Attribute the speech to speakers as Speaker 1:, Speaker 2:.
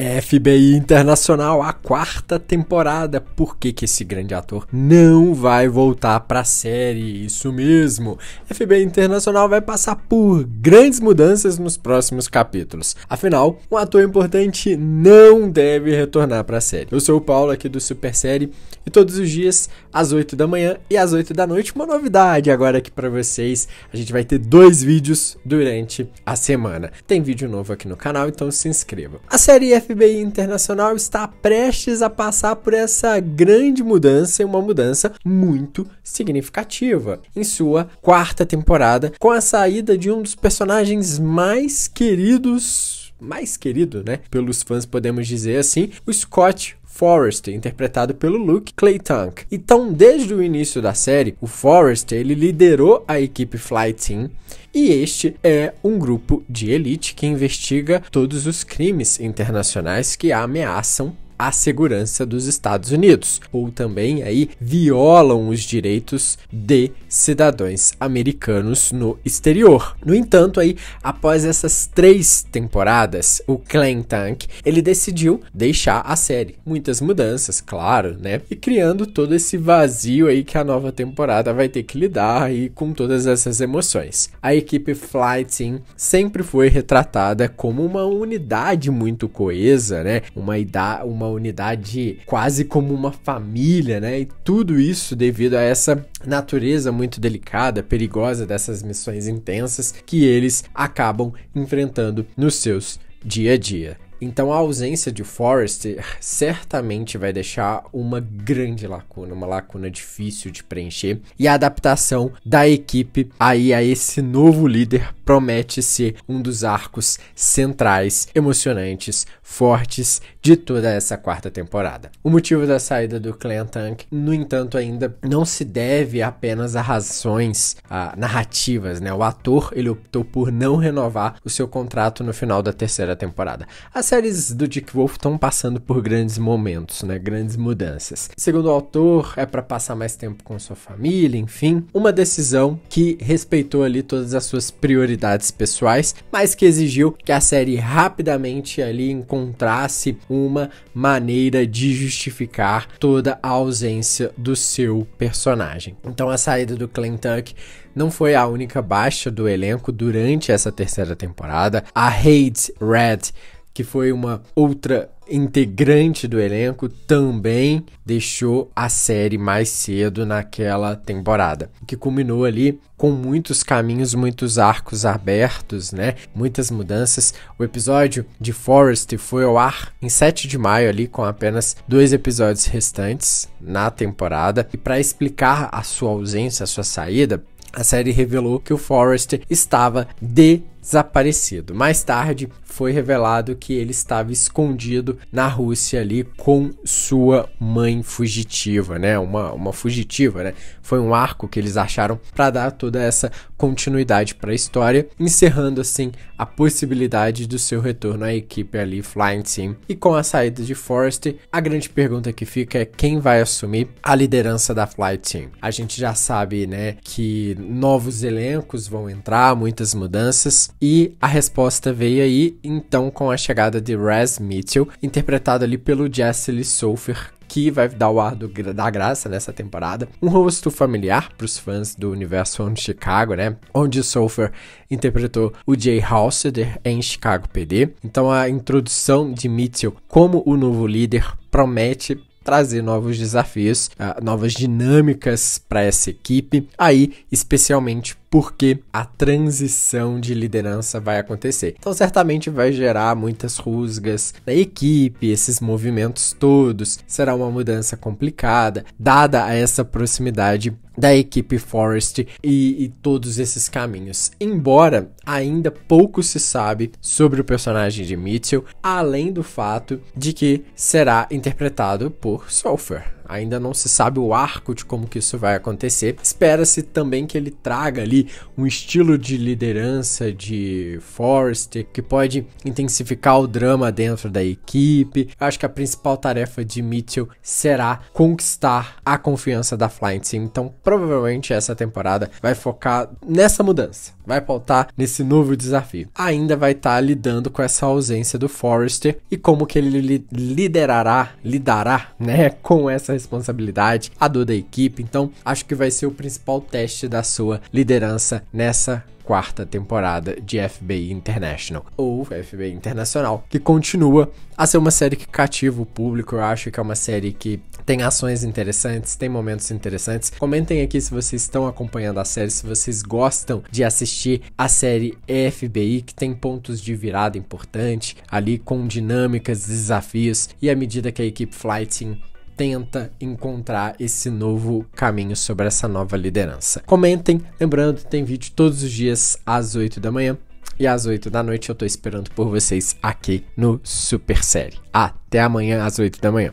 Speaker 1: É, FBI Internacional, a quarta temporada. Por que, que esse grande ator não vai voltar pra série? Isso mesmo. FBI Internacional vai passar por grandes mudanças nos próximos capítulos. Afinal, um ator importante não deve retornar pra série. Eu sou o Paulo aqui do Super Série e todos os dias às 8 da manhã e às 8 da noite uma novidade agora aqui para vocês. A gente vai ter dois vídeos durante a semana. Tem vídeo novo aqui no canal, então se inscreva. A série é FBI internacional está prestes a passar por essa grande mudança, uma mudança muito significativa, em sua quarta temporada, com a saída de um dos personagens mais queridos mais querido, né? Pelos fãs podemos dizer assim, o Scott Forrest, interpretado pelo Luke Claytank. Então, desde o início da série, o Forrest ele liderou a equipe Flight Team e este é um grupo de elite que investiga todos os crimes internacionais que ameaçam à segurança dos Estados Unidos, ou também aí violam os direitos de cidadãos americanos no exterior. No entanto, aí após essas três temporadas, o Clank Tank ele decidiu deixar a série, muitas mudanças, claro, né, e criando todo esse vazio aí que a nova temporada vai ter que lidar aí com todas essas emoções. A equipe Flight Team sempre foi retratada como uma unidade muito coesa, né, uma, uma uma unidade quase como uma família, né? E tudo isso devido a essa natureza muito delicada, perigosa dessas missões intensas que eles acabam enfrentando nos seus dia a dia. Então a ausência de Forrester certamente vai deixar uma grande lacuna, uma lacuna difícil de preencher, e a adaptação da equipe aí a esse novo líder promete ser um dos arcos centrais, emocionantes, fortes de toda essa quarta temporada. O motivo da saída do Clan Tank, no entanto, ainda não se deve apenas a razões a narrativas, né? O ator ele optou por não renovar o seu contrato no final da terceira temporada. As séries do Dick Wolf estão passando por grandes momentos, né? Grandes mudanças. Segundo o autor, é para passar mais tempo com sua família, enfim, uma decisão que respeitou ali todas as suas prioridades habilidades pessoais, mas que exigiu que a série rapidamente ali encontrasse uma maneira de justificar toda a ausência do seu personagem. Então a saída do Clan Tuck não foi a única baixa do elenco durante essa terceira temporada. A Hades Red que foi uma outra integrante do elenco, também deixou a série mais cedo naquela temporada, que culminou ali com muitos caminhos, muitos arcos abertos, né? Muitas mudanças. O episódio de Forest foi ao ar em 7 de maio ali com apenas dois episódios restantes na temporada. E para explicar a sua ausência, a sua saída, a série revelou que o Forrest estava de desaparecido. Mais tarde foi revelado que ele estava escondido na Rússia ali com sua mãe fugitiva, né? Uma, uma fugitiva, né? Foi um arco que eles acharam para dar toda essa continuidade para a história, encerrando assim a possibilidade do seu retorno à equipe ali Flying Team. E com a saída de Forrest, a grande pergunta que fica é quem vai assumir a liderança da Flight Team. A gente já sabe, né, que novos elencos vão entrar, muitas mudanças, e a resposta veio aí, então, com a chegada de Raz Mitchell, interpretado ali pelo Jesse Lee Sulphur, que vai dar o ar do, da graça nessa temporada. Um rosto familiar para os fãs do universo de Chicago, né? Onde Souffer interpretou o Jay Halstead em Chicago PD. Então a introdução de Mitchell como o novo líder promete trazer novos desafios, uh, novas dinâmicas para essa equipe, aí especialmente porque a transição de liderança vai acontecer. Então, certamente vai gerar muitas rusgas na equipe, esses movimentos todos. Será uma mudança complicada, dada a essa proximidade da equipe Forest e, e, todos esses caminhos. Embora ainda pouco se sabe sobre o personagem de Mitchell, além do fato de que será interpretado por Sulfur. Ainda não se sabe o arco de como que isso vai acontecer. Espera-se também que ele traga ali um estilo de liderança de Forrester que pode intensificar o drama dentro da equipe. Eu acho que a principal tarefa de Mitchell será conquistar a confiança da Flying Team. Então, provavelmente essa temporada vai focar nessa mudança, vai pautar nesse novo desafio. Ainda vai estar tá lidando com essa ausência do Forrester e como que ele liderará, lidará, né, com essa responsabilidade, a dor da equipe. Então, acho que vai ser o principal teste da sua liderança nessa quarta temporada de FBI International, ou FBI Internacional, que continua a ser uma série que cativa o público. Eu acho que é uma série que tem ações interessantes, tem momentos interessantes. Comentem aqui se vocês estão acompanhando a série, se vocês gostam de assistir a série FBI, que tem pontos de virada importante ali com dinâmicas, desafios, e à medida que a equipe Flight tenta encontrar esse novo caminho sobre essa nova liderança. Comentem, lembrando, tem vídeo todos os dias às 8 da manhã e às 8 da noite eu tô esperando por vocês aqui no Super Série. Até amanhã às 8 da manhã.